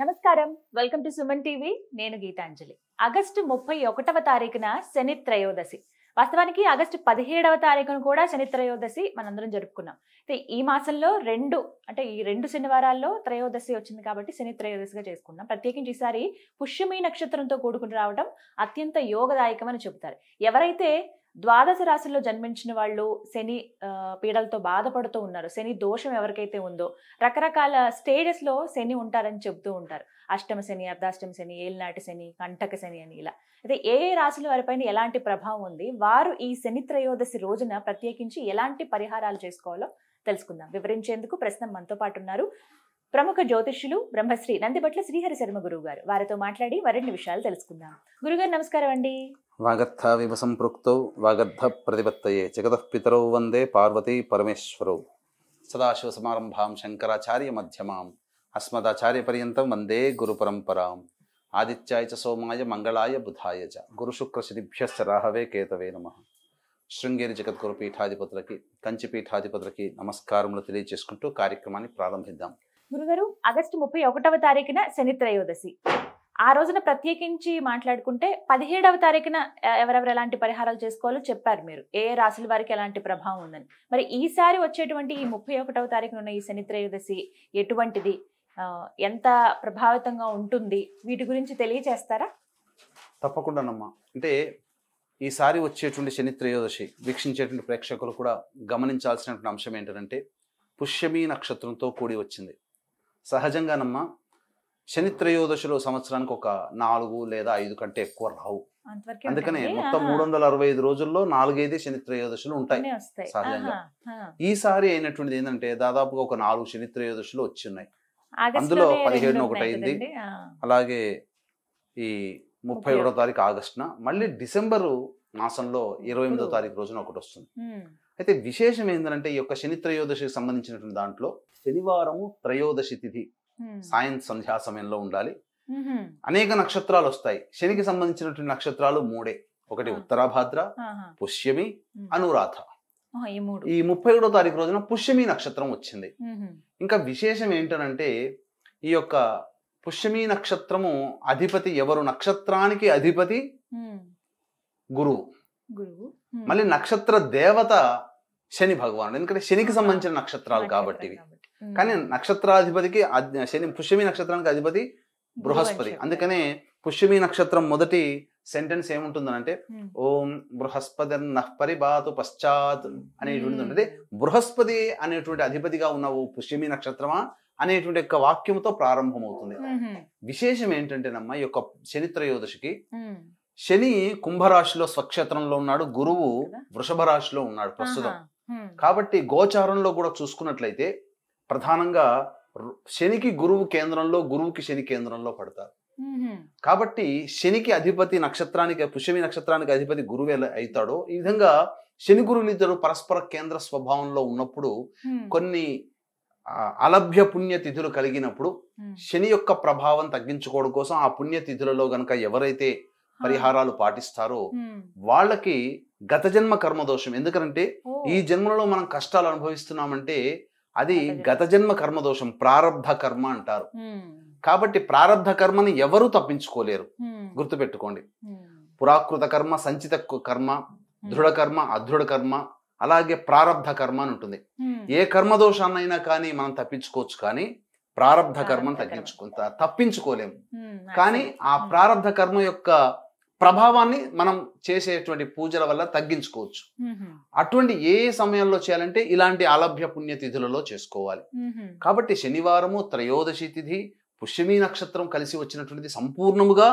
నమస్కారం welcome to Suman TV నేను Gitanjali August ముప్పై ఒకటవ తారీఖున శని త్రయోదశి వాస్తవానికి ఆగస్టు పదిహేడవ తారీఖును కూడా శని త్రయోదశి మనందరం జరుపుకున్నాం అయితే ఈ మాసంలో రెండు అంటే ఈ రెండు శనివారాల్లో త్రయోదశి వచ్చింది కాబట్టి శని త్రయోదశిగా చేసుకున్నాం ప్రత్యేకించి ఈసారి పుష్యమీ నక్షత్రంతో కూడుకుని రావడం అత్యంత యోగదాయకమని చెబుతారు ఎవరైతే ద్వాదశ రాశుల్లో జన్మించిన వాళ్ళు శని పీడలతో బాధపడుతూ ఉన్నారు శని దోషం ఎవరికైతే ఉందో రకరకాల స్టేజెస్లో శని ఉంటారని చెబుతూ ఉంటారు అష్టమ శని అర్ధాష్టమ శని ఏలినాటి శని కంటక శని అని ఇలా అయితే ఏ ఏ రాశుల వారిపైన ఎలాంటి ప్రభావం ఉంది వారు ఈ శని త్రయోదశి రోజున ప్రత్యేకించి ఎలాంటి పరిహారాలు చేసుకోవాలో తెలుసుకుందాం వివరించేందుకు ప్రస్తుతం మనతో పాటు ఉన్నారు ప్రముఖ జ్యోతిష్యులు బ్రహ్మశ్రీ నందిబట్ల శ్రీహరి శర్మ గురువు గారు వారితో మాట్లాడి మరిన్ని విషయాలు తెలుసుకుందాం గురుగారు నమస్కారం అండి వాగర్థావివ సంపృక్తౌ వాగద్ధ ప్రతిపత్తయే జగదఃపితరౌ వందే పార్వతీ పరమేశ్వరౌ సదాశివ సమారంభాం శంకరాచార్య మధ్యమాం అస్మదాచార్యపర్యంతం వందే గురు పరంపరాం ఆదిత్యాయ చ సోమాయ మంగళాయ బుధాయ చ గురుశుక్రశనిభ్యశ్చ రాహవే కేతవే నమ శృంగేరి జగద్గురు పీఠాధిపతులకి కంచి పీఠాధిపతులకి నమస్కారములు తెలియజేసుకుంటూ కార్యక్రమాన్ని ప్రారంభిద్దాం గురుగారు ఆగస్టు ముప్పై ఒకటవ తారీఖున శని త్రయోదశి ఆ రోజున ప్రత్యేకించి మాట్లాడుకుంటే పదిహేడవ తారీఖున ఎవరెవరు ఎలాంటి పరిహారాలు చేసుకోవాలో చెప్పారు మీరు ఏ రాశుల వారికి ఎలాంటి ప్రభావం ఉందని మరి ఈసారి వచ్చేటువంటి ఈ ముప్పై ఒకటవ తారీఖున ఉన్న ఈ శని త్రయోదశి ఎటువంటిది ఎంత ప్రభావితంగా ఉంటుంది వీటి గురించి తెలియచేస్తారా తప్పకుండానమ్మా అంటే ఈసారి వచ్చేటువంటి శని త్రయోదశి వీక్షించేటువంటి ప్రేక్షకులు కూడా గమనించాల్సినటువంటి అంశం ఏంటంటే పుష్యమీ నక్షత్రంతో కూడి వచ్చింది సహజంగానమ్మా శని త్రయోదశిలో సంవత్సరానికి ఒక నాలుగు లేదా ఐదు కంటే ఎక్కువ రావు అందుకనే మొత్తం మూడు వందల అరవై ఐదు రోజుల్లో నాలుగైదు శని త్రయోదశులు ఉంటాయి సహజంగా ఈసారి అయినటువంటిది ఏంటంటే దాదాపుగా ఒక నాలుగు శని త్రయోదశులు వచ్చి ఉన్నాయి అందులో పదిహేడున ఒకటి అయింది అలాగే ఈ ముప్పై ఒకటో తారీఖు ఆగస్టున మళ్ళీ డిసెంబరు మాసంలో ఇరవై ఎనిమిదో తారీఖు రోజున ఒకటి వస్తుంది అయితే విశేషం ఏంటంటే ఈ యొక్క శని త్రయోదశికి సంబంధించినటువంటి దాంట్లో శనివారము త్రయోదశి తిథి సాయం సంధ్యా సమయంలో ఉండాలి అనేక నక్షత్రాలు వస్తాయి శనికి సంబంధించినటువంటి నక్షత్రాలు మూడే ఒకటి ఉత్తరాభాద్ర పుష్యమి అనురాధ ఈ ముప్పై ఏడో తారీఖు రోజున పుష్యమి నక్షత్రం వచ్చింది ఇంకా విశేషం ఏంటనంటే ఈ యొక్క పుష్యమి నక్షత్రము అధిపతి ఎవరు నక్షత్రానికి అధిపతి గురువు మళ్ళీ నక్షత్ర దేవత శని భగవానుడు ఎందుకంటే శనికి సంబంధించిన నక్షత్రాలు కాబట్టి కానీ నక్షత్రాధిపతికి శని పుష్యమి నక్షత్రానికి అధిపతి బృహస్పతి అందుకనే పుష్యమి నక్షత్రం మొదటి సెంటెన్స్ ఏముంటుందని అంటే ఓం బృహస్పతి నహ్పరిబాతు పశ్చాత్ అనేటువంటిది ఉంటుంది బృహస్పతి అనేటువంటి అధిపతిగా ఉన్న ఓ పుష్యమి నక్షత్రమా అనేటువంటి యొక్క వాక్యంతో ప్రారంభమవుతుంది విశేషం నమ్మ ఈ యొక్క శని త్రయోదశికి శని కుంభరాశిలో స్వక్షేత్రంలో ఉన్నాడు గురువు వృషభ రాశిలో ఉన్నాడు ప్రస్తుతం కాబట్టి గోచారంలో కూడా చూసుకున్నట్లయితే ప్రధానంగా శనికి గురువు కేంద్రంలో గురువుకి శని కేంద్రంలో పడతారు కాబట్టి శనికి అధిపతి నక్షత్రానికి పుష్యమి నక్షత్రానికి అధిపతి గురువే అవుతాడో ఈ విధంగా శని గురువులు ఇద్దరు పరస్పర కేంద్ర స్వభావంలో ఉన్నప్పుడు కొన్ని అలభ్య పుణ్యతిథులు కలిగినప్పుడు శని యొక్క ప్రభావం తగ్గించుకోవడం కోసం ఆ పుణ్యతిథులలో గనక ఎవరైతే పరిహారాలు పాటిస్తారో వాళ్ళకి గత జన్మ కర్మదోషం ఎందుకంటే ఈ జన్మలలో మనం కష్టాలు అనుభవిస్తున్నామంటే అది గత జన్మ కర్మదోషం ప్రారంభ కర్మ అంటారు కాబట్టి ప్రారంభ కర్మని ఎవరు తప్పించుకోలేరు గుర్తుపెట్టుకోండి పురాకృత కర్మ సంచిత కర్మ దృఢ కర్మ అదృఢ కర్మ అలాగే ప్రారంభ కర్మ అని ఉంటుంది ఏ దోషాన్నైనా కానీ మనం తప్పించుకోవచ్చు కానీ ప్రారంభ కర్మను తగ్గించుకుంటా తప్పించుకోలేము కానీ ఆ ప్రారంభ కర్మ యొక్క ప్రభావాన్ని మనం చేసేటువంటి పూజల వల్ల తగ్గించుకోవచ్చు అటువంటి ఏ సమయంలో చేయాలంటే ఇలాంటి అలభ్య పుణ్యతిథులలో చేసుకోవాలి కాబట్టి శనివారము త్రయోదశి తిథి పుష్యమి నక్షత్రం కలిసి వచ్చినటువంటిది సంపూర్ణముగా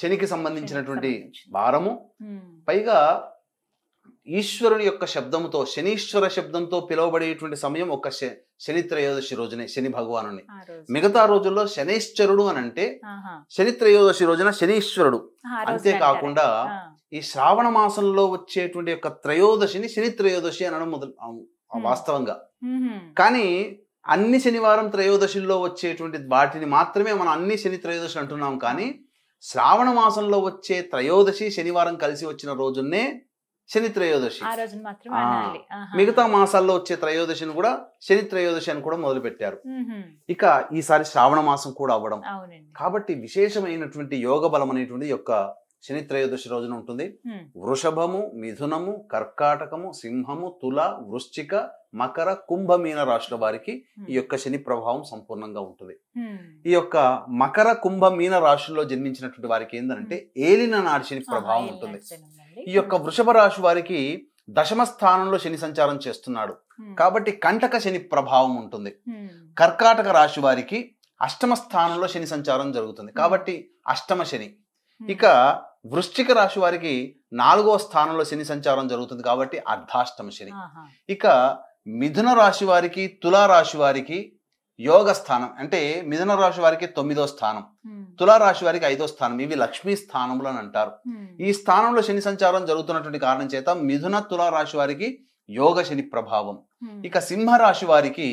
శనికి సంబంధించినటువంటి భారము పైగా ఈశ్వరుని యొక్క శబ్దంతో శనీశ్వర శబ్దంతో పిలువబడేటువంటి సమయం ఒక శని త్రయోదశి రోజునే శని భగవానుని మిగతా రోజుల్లో శనీశ్వరుడు అని అంటే శని త్రయోదశి రోజున శనీశ్వరుడు అంతేకాకుండా ఈ శ్రావణ మాసంలో వచ్చేటువంటి యొక్క త్రయోదశిని శని త్రయోదశి అనడం మొదలు వాస్తవంగా కానీ అన్ని శనివారం త్రయోదశిల్లో వచ్చేటువంటి వాటిని మాత్రమే మనం అన్ని శని త్రయోదశి అంటున్నాం కానీ శ్రావణ మాసంలో వచ్చే త్రయోదశి శనివారం కలిసి వచ్చిన రోజున్నే శని త్రయోదశి మిగతా మాసాల్లో వచ్చే త్రయోదశిని కూడా శని త్రయోదశి అని కూడా మొదలు పెట్టారు ఇక ఈసారి శ్రావణ మాసం కూడా అవ్వడం కాబట్టి విశేషమైనటువంటి యోగ బలం అనేటువంటి యొక్క శని త్రయోదశి రోజున ఉంటుంది వృషభము మిథునము కర్కాటకము సింహము తుల వృశ్చిక మకర కుంభమీన రాశుల వారికి ఈ యొక్క శని ప్రభావం సంపూర్ణంగా ఉంటుంది ఈ యొక్క మకర కుంభమీన రాశుల్లో జన్మించినటువంటి వారికి ఏంటంటే ఏలిన నాటి శని ప్రభావం ఉంటుంది ఈ యొక్క వృషభ రాశి వారికి దశమ స్థానంలో శని సంచారం చేస్తున్నాడు hmm. కాబట్టి కంటక శని ప్రభావం ఉంటుంది hmm. కర్కాటక రాశి వారికి అష్టమ స్థానంలో శని సంచారం జరుగుతుంది hmm. కాబట్టి అష్టమ శని ఇక వృశ్చిక రాశి వారికి నాలుగవ స్థానంలో శని సంచారం జరుగుతుంది కాబట్టి అర్ధాష్టమ శని ఇక మిథున రాశి వారికి తులా రాశి వారికి యోగ స్థానం అంటే మిథున రాశి వారికి తొమ్మిదో స్థానం తులారాశి వారికి ఐదో స్థానం ఇవి లక్ష్మీ స్థానములు అని అంటారు ఈ స్థానంలో శని సంచారం జరుగుతున్నటువంటి కారణం చేత మిథున తులారాశి వారికి యోగ శని ప్రభావం ఇక సింహరాశి వారికి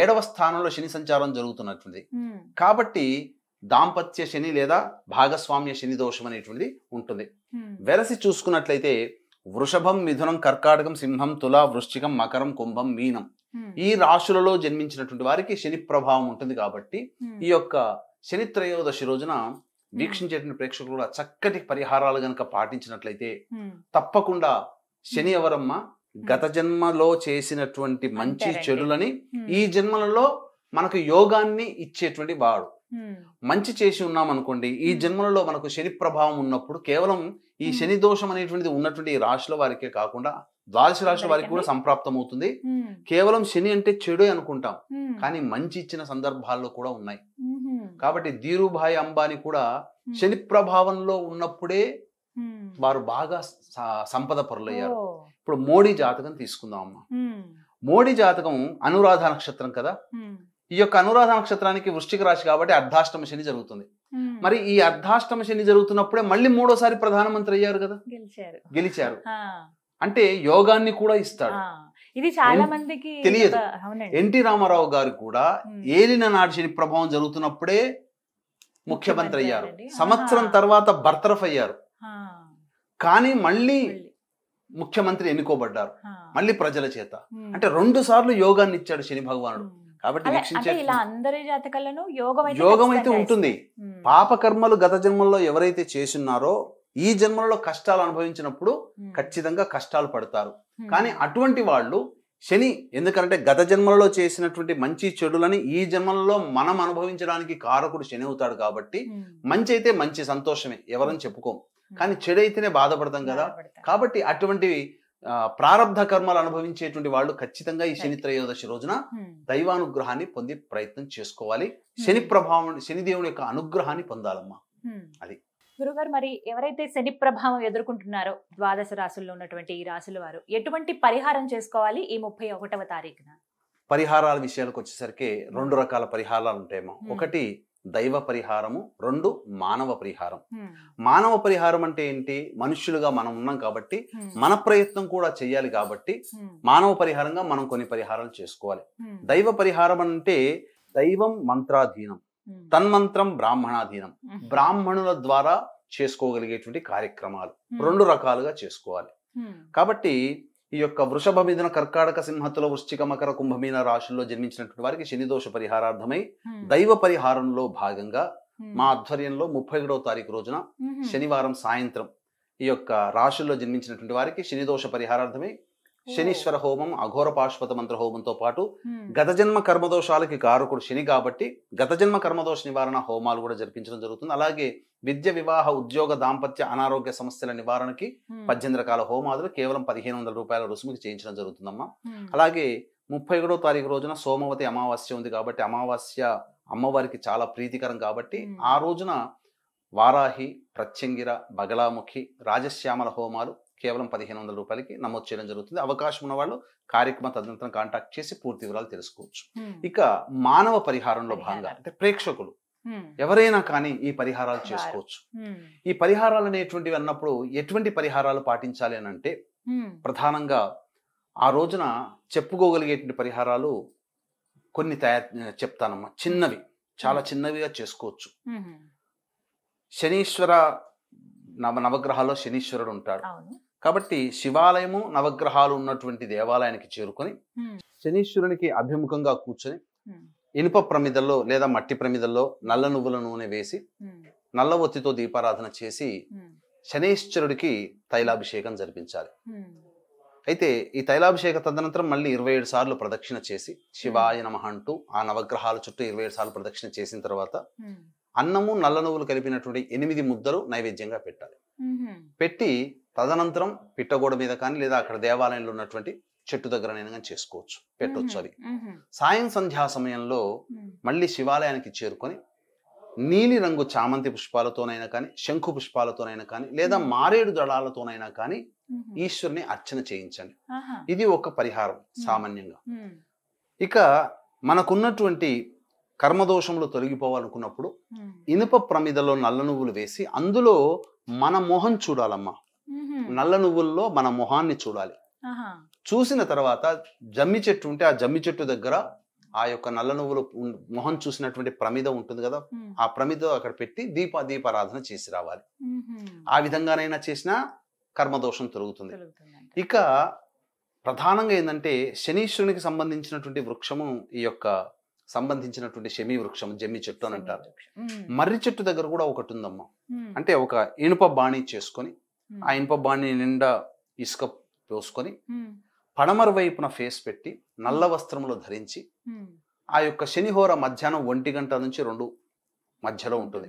ఏడవ స్థానంలో శని సంచారం జరుగుతున్నటువంటి కాబట్టి దాంపత్య శని లేదా భాగస్వామ్య శని దోషం అనేటువంటిది ఉంటుంది వెలసి చూసుకున్నట్లయితే వృషభం మిథునం కర్కాటకం సింహం తుల వృశ్చికం మకరం కుంభం మీనం ఈ రాశులలో జన్మించినటువంటి వారికి శని ప్రభావం ఉంటుంది కాబట్టి ఈ యొక్క శని త్రయోదశి రోజున వీక్షించేటువంటి ప్రేక్షకులు కూడా చక్కటి పరిహారాలు గనక పాటించినట్లయితే తప్పకుండా శని ఎవరమ్మ గత జన్మలో చేసినటువంటి మంచి చెడులని ఈ జన్మలలో మనకు యోగాన్ని ఇచ్చేటువంటి వాడు మంచి చేసి ఉన్నాం అనుకోండి ఈ జన్మలలో మనకు శని ప్రభావం ఉన్నప్పుడు కేవలం ఈ శని దోషం అనేటువంటిది ఉన్నటువంటి రాశుల వారికే కాకుండా ద్వాదశ రాశుల వారికి కూడా సంప్రాప్తం అవుతుంది కేవలం శని అంటే చెడు అనుకుంటాం కానీ మంచి ఇచ్చిన సందర్భాల్లో కూడా ఉన్నాయి కాబట్టి ధీరుభాయి అంబానీ కూడా శని ప్రభావంలో ఉన్నప్పుడే వారు బాగా సంపద పరులయ్యారు ఇప్పుడు మోడీ జాతకం తీసుకుందాం అమ్మా మోడీ జాతకం అనురాధ నక్షత్రం కదా ఈ యొక్క అనురాధ నక్షత్రానికి వృష్టిక రాశి కాబట్టి అర్ధాష్టమ శని జరుగుతుంది మరి ఈ అర్ధాష్టమ శని జరుగుతున్నప్పుడే మళ్ళీ మూడోసారి ప్రధానమంత్రి అయ్యారు కదా గెలిచారు అంటే యోగాన్ని కూడా ఇస్తాడు ఇది చాలా మందికి తెలియదు ఎన్టీ రామారావు గారు కూడా ఏలిన నాటి శని ప్రభావం జరుగుతున్నప్పుడే ముఖ్యమంత్రి అయ్యారు సంవత్సరం తర్వాత బర్తరఫ్ అయ్యారు కానీ మళ్ళీ ముఖ్యమంత్రి ఎన్నుకోబడ్డారు మళ్ళీ ప్రజల చేత అంటే రెండు సార్లు యోగాన్ని ఇచ్చాడు శని భగవానుడు కాబట్టి యోగం అయితే ఉంటుంది పాపకర్మలు గత జన్మల్లో ఎవరైతే చేసున్నారో ఈ జన్మలలో కష్టాలు అనుభవించినప్పుడు hmm. ఖచ్చితంగా కష్టాలు పడతారు hmm. కానీ అటువంటి వాళ్ళు శని ఎందుకంటే గత జన్మలలో చేసినటువంటి మంచి చెడులని ఈ జన్మలలో మనం అనుభవించడానికి కారకుడు శని అవుతాడు కాబట్టి hmm. మంచి అయితే మంచి సంతోషమే ఎవరని చెప్పుకోం కానీ చెడు అయితేనే బాధపడతాం కదా కాబట్టి అటువంటి ప్రారంధ కర్మలు అనుభవించేటువంటి వాళ్ళు ఖచ్చితంగా ఈ శని త్రయోదశి రోజున దైవానుగ్రహాన్ని పొంది ప్రయత్నం చేసుకోవాలి శని ప్రభావం శనిదేవుని యొక్క అనుగ్రహాన్ని పొందాలమ్మా అది గురుగారు మరి ఎవరైతే శని ప్రభావం ఎదుర్కొంటున్నారో ద్వాదశ రాసుల్లో ఉన్నటువంటి ఈ రాసుల వారు ఎటువంటి పరిహారం చేసుకోవాలి ఈ ముప్పై ఒకటవ తారీఖున పరిహారాల విషయాలకు వచ్చేసరికి రెండు రకాల పరిహారాలు ఉంటాయేమో ఒకటి దైవ పరిహారము రెండు మానవ పరిహారం మానవ పరిహారం అంటే ఏంటి మనుషులుగా మనం ఉన్నాం కాబట్టి మన ప్రయత్నం కూడా చేయాలి కాబట్టి మానవ పరిహారంగా మనం కొన్ని పరిహారాలు చేసుకోవాలి దైవ పరిహారం అంటే దైవం మంత్రాధీనం తన్మంత్రం బ్రాహ్మణాధీనం బ్రాహ్మణుల ద్వారా చేసుకోగలిగేటువంటి కార్యక్రమాలు రెండు రకాలుగా చేసుకోవాలి కాబట్టి ఈ యొక్క వృషభ మీదన కర్కాటక సింహతుల వృశ్చిక మకర కుంభమీన రాశుల్లో జన్మించినటువంటి వారికి శనిదోష పరిహారార్థమై దైవ పరిహారంలో భాగంగా మా ఆధ్వర్యంలో ముప్పై ఏడవ తారీఖు రోజున శనివారం సాయంత్రం ఈ యొక్క రాశుల్లో జన్మించినటువంటి వారికి శనిదోష పరిహారార్థమై శనీశ్వర హోమం అఘోర పాశ్వత మంత్ర హోమంతో పాటు గత జన్మ కర్మదోషాలకి కారకుడు శని కాబట్టి గత జన్మ కర్మదోష నివారణ హోమాలు కూడా జరిపించడం జరుగుతుంది అలాగే విద్య వివాహ ఉద్యోగ దాంపత్య అనారోగ్య సమస్యల నివారణకి పద్దెనిమిది రకాల హోమాదులు కేవలం పదిహేను వందల రూపాయల రుసుముకి చేయించడం జరుగుతుందమ్మా అలాగే ముప్పై ఒకటో తారీఖు రోజున సోమవతి అమావాస్య ఉంది కాబట్టి అమావాస్య అమ్మవారికి చాలా ప్రీతికరం కాబట్టి ఆ రోజున వారాహి ప్రత్యంగిర బగలాముఖి రాజశ్యామల హోమాలు కేవలం పదిహేను వందల రూపాయలకి నమోదు చేయడం జరుగుతుంది అవకాశం ఉన్న వాళ్ళు కార్యక్రమ తదనంతరం కాంటాక్ట్ చేసి పూర్తి వివరాలు తెలుసుకోవచ్చు ఇక మానవ పరిహారంలో భాగంగా అంటే ప్రేక్షకులు ఎవరైనా కానీ ఈ పరిహారాలు చేసుకోవచ్చు ఈ పరిహారాలు అనేటువంటివి అన్నప్పుడు ఎటువంటి పరిహారాలు పాటించాలి అని అంటే ప్రధానంగా ఆ రోజున చెప్పుకోగలిగేటువంటి పరిహారాలు కొన్ని తయారు చెప్తానమ్మా చిన్నవి చాలా చిన్నవిగా చేసుకోవచ్చు శనీశ్వర నవ నవగ్రహాల్లో శనీశ్వరుడు ఉంటాడు కాబట్టి శివాలయము నవగ్రహాలు ఉన్నటువంటి దేవాలయానికి చేరుకొని శనీశ్వరునికి అభిముఖంగా కూర్చొని ఇనుప ప్రమిదల్లో లేదా మట్టి ప్రమిదల్లో నల్ల నువ్వుల నూనె వేసి నల్ల ఒత్తితో దీపారాధన చేసి శనీశ్వరుడికి తైలాభిషేకం జరిపించాలి అయితే ఈ తైలాభిషేక తదనంతరం మళ్ళీ ఇరవై ఏడు సార్లు ప్రదక్షిణ చేసి శివాయ నమ అంటూ ఆ నవగ్రహాల చుట్టూ ఇరవై ఏడు సార్లు ప్రదక్షిణ చేసిన తర్వాత అన్నము నల్ల నువ్వులు కలిపినటువంటి ఎనిమిది ముద్దలు నైవేద్యంగా పెట్టాలి పెట్టి తదనంతరం పిట్టగోడ మీద కానీ లేదా అక్కడ దేవాలయంలో ఉన్నటువంటి చెట్టు దగ్గరనైనా చేసుకోవచ్చు పెట్టవచ్చు అవి సాయం సంధ్యా సమయంలో మళ్ళీ శివాలయానికి చేరుకొని నీలి రంగు చామంతి పుష్పాలతోనైనా కానీ శంఖు పుష్పాలతోనైనా కానీ లేదా మారేడు దళాలతోనైనా కానీ ఈశ్వరుని అర్చన చేయించండి ఇది ఒక పరిహారం సామాన్యంగా ఇక మనకున్నటువంటి కర్మదోషములు తొలగిపోవాలనుకున్నప్పుడు ఇనుప ప్రమిదలో నల్ల నువ్వులు వేసి అందులో మన మొహం చూడాలమ్మా నల్ల నువ్వుల్లో మన మొహాన్ని చూడాలి చూసిన తర్వాత జమ్మి చెట్టు ఉంటే ఆ జమ్మి చెట్టు దగ్గర ఆ యొక్క నల్ల నువ్వులు మొహం చూసినటువంటి ప్రమిద ఉంటుంది కదా ఆ ప్రమిద అక్కడ పెట్టి దీప దీపారాధన చేసి రావాలి ఆ విధంగానైనా చేసినా కర్మదోషం తొలుగుతుంది ఇక ప్రధానంగా ఏంటంటే శనీశ్వరునికి సంబంధించినటువంటి వృక్షము ఈ యొక్క సంబంధించినటువంటి శమీ వృక్షం జమ్మి చెట్టు అని అంటారు మర్రి చెట్టు దగ్గర కూడా ఒకటి ఉందమ్మ అంటే ఒక ఇనుప బాణి చేసుకొని ఆ ఇనుప బాణి నిండా ఇసుక పోసుకొని పడమర వైపున ఫేస్ పెట్టి నల్ల వస్త్రములు ధరించి ఆ యొక్క శనిహోర మధ్యాహ్నం ఒంటి గంట నుంచి రెండు మధ్యలో ఉంటుంది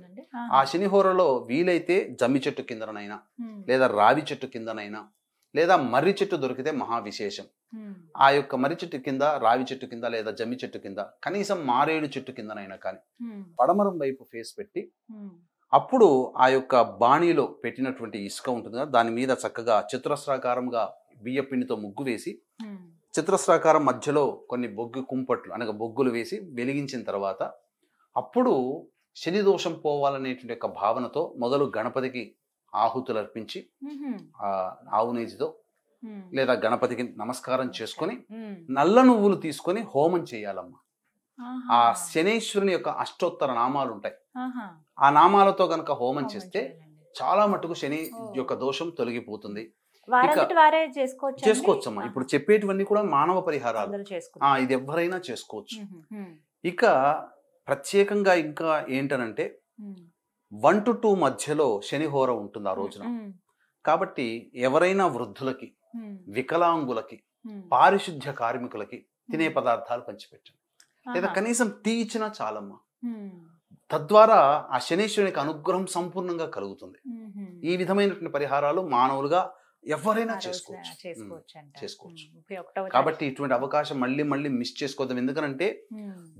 ఆ శనిహోరలో వీలైతే జమ్మి చెట్టు కిందనైనా లేదా రావి చెట్టు కిందనైనా లేదా మర్రి చెట్టు దొరికితే మహా విశేషం ఆ యొక్క మర్రి చెట్టు కింద రావి చెట్టు కింద లేదా జమ్మి చెట్టు కింద కనీసం మారేడు చెట్టు కిందనైనా కానీ పడమరం వైపు ఫేస్ పెట్టి అప్పుడు ఆ యొక్క బాణీలో పెట్టినటువంటి ఇసుక ఉంటుంది కదా దాని మీద చక్కగా చిత్రస్రాకారంగా బియ్య పిండితో ముగ్గు వేసి చిత్రస్రాకారం మధ్యలో కొన్ని బొగ్గు కుంపట్లు అనగా బొగ్గులు వేసి వెలిగించిన తర్వాత అప్పుడు శని దోషం పోవాలనేటువంటి యొక్క భావనతో మొదలు గణపతికి ఆహుతులు అర్పించి ఆ లేదా గణపతికి నమస్కారం చేసుకొని నల్ల నువ్వులు తీసుకొని హోమం చేయాలమ్మా ఆ శనేశ్వరుని యొక్క అష్టోత్తర నామాలు ఉంటాయి ఆ నామాలతో గనక హోమం చేస్తే చాలా మటుకు శని యొక్క దోషం తొలగిపోతుంది చేసుకోవచ్చమ్మా ఇప్పుడు చెప్పేటివన్నీ కూడా మానవ పరిహారాలు ఇది ఎవరైనా చేసుకోవచ్చు ఇక ప్రత్యేకంగా ఇంకా ఏంటనంటే వన్ టు టూ మధ్యలో శనిహోర ఉంటుంది ఆ రోజున కాబట్టి ఎవరైనా వృద్ధులకి వికలాంగులకి పారిశుద్ధ్య కార్మికులకి తినే పదార్థాలు పంచిపెట్టండి లేదా కనీసం టీ ఇచ్చినా చాలమ్మా తద్వారా ఆ శనీశ్వరునికి అనుగ్రహం సంపూర్ణంగా కలుగుతుంది ఈ విధమైనటువంటి పరిహారాలు మానవులుగా ఎవరైనా చేసుకోవచ్చు చేసుకోవచ్చు కాబట్టి ఇటువంటి అవకాశం మళ్ళీ మళ్ళీ మిస్ చేసుకోవద్దాం ఎందుకంటే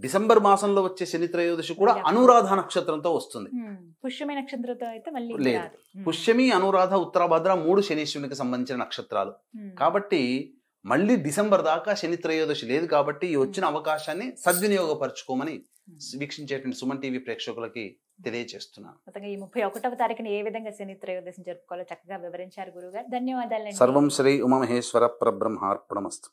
డిసెంబర్ మాసంలో వచ్చే శని త్రయోదశి కూడా అనురాధ నక్షత్రంతో వస్తుంది పుష్యమి నక్షత్రంతో అయితే మళ్ళీ లేదు పుష్యమి అనురాధ ఉత్తరాభద్ర మూడు శనిశ్వమికి సంబంధించిన నక్షత్రాలు కాబట్టి మళ్ళీ డిసెంబర్ దాకా శని త్రయోదశి లేదు కాబట్టి వచ్చిన అవకాశాన్ని సద్వినియోగపరచుకోమని వీక్షించేటువంటి సుమన్ టీవీ ప్రేక్షకులకి తెలియజేస్తున్నాను ఈ ముప్పై ఒకటవ తారీఖున ఏ విధంగా శని త్రయోదశం జరుపుకోవాలో చక్కగా వివరించారు గారు ధన్యవాదాలు సర్వం శ్రీ ఉమమహేశ్వర పరబ్రహ్మార్పణమస్తు